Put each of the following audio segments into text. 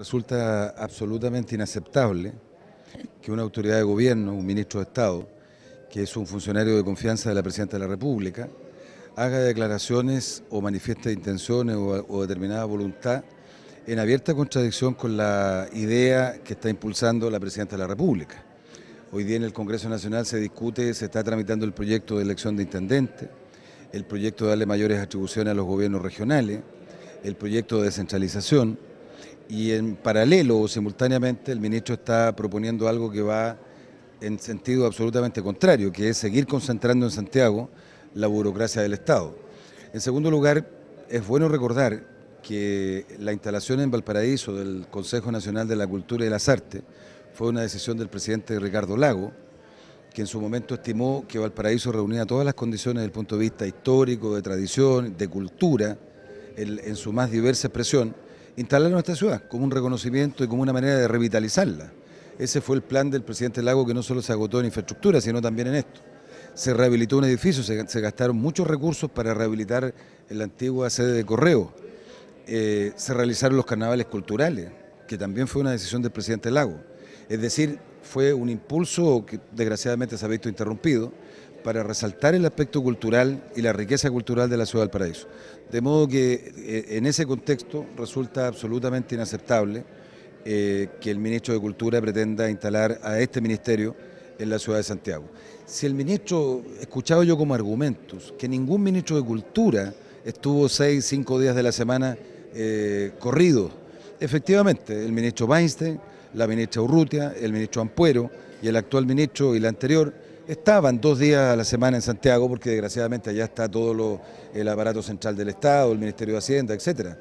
Resulta absolutamente inaceptable que una autoridad de gobierno, un ministro de Estado, que es un funcionario de confianza de la Presidenta de la República, haga declaraciones o manifieste intenciones o, determinada voluntad en abierta contradicción con la idea que está impulsando la Presidenta de la República. Hoy día en el Congreso Nacional se discute, se está tramitando el proyecto de elección de intendente, el proyecto de darle mayores atribuciones a los gobiernos regionales, el proyecto de descentralización y en paralelo o simultáneamente el ministro está proponiendo algo que va en sentido absolutamente contrario, que es seguir concentrando en Santiago la burocracia del Estado. En segundo lugar, es bueno recordar que la instalación en Valparaíso del Consejo Nacional de la Cultura y las Artes fue una decisión del presidente Ricardo Lago, que en su momento estimó que Valparaíso reunía todas las condiciones desde el punto de vista histórico, de tradición, de cultura, en su más diversa expresión, instalar nuestra ciudad como un reconocimiento y como una manera de revitalizarla. Ese fue el plan del presidente Lago que no solo se agotó en infraestructura, sino también en esto. Se rehabilitó un edificio, se, gastaron muchos recursos para rehabilitar la antigua sede de correo. Eh, se realizaron los carnavales culturales que también fue una decisión del presidente Lago. Es decir, fue un impulso que desgraciadamente se ha visto interrumpido para resaltar el aspecto cultural y la riqueza cultural de la ciudad del Paraíso. De modo que eh, en ese contexto resulta absolutamente inaceptable eh, que el ministro de Cultura pretenda instalar a este ministerio en la ciudad de Santiago. Si el ministro, escuchaba yo como argumentos, que ningún ministro de Cultura estuvo seis, cinco días de la semana eh, corrido Efectivamente, el ministro Weinstein, la ministra Urrutia, el ministro Ampuero y el actual ministro y el anterior estaban dos días a la semana en Santiago porque desgraciadamente allá está todo el aparato central del Estado, el Ministerio de Hacienda, etc.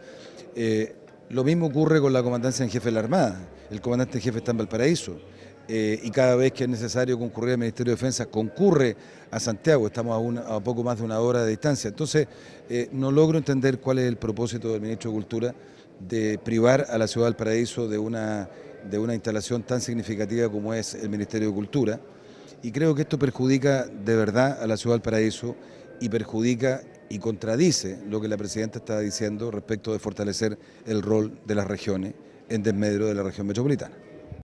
Eh, lo mismo ocurre con la comandancia en jefe de la Armada, el comandante en jefe está en Valparaíso. Eh, y cada vez que es necesario concurrir al Ministerio de Defensa, concurre a Santiago, estamos a, poco más de una hora de distancia. Entonces, eh, no logro entender cuál es el propósito del ministro de Cultura de privar a la ciudad del Paraíso de una, de una instalación tan significativa como es el Ministerio de Cultura. Y creo que esto perjudica de verdad a la ciudad del Paraíso y perjudica y contradice lo que la presidenta está diciendo respecto de fortalecer el rol de las regiones en desmedro de la región metropolitana.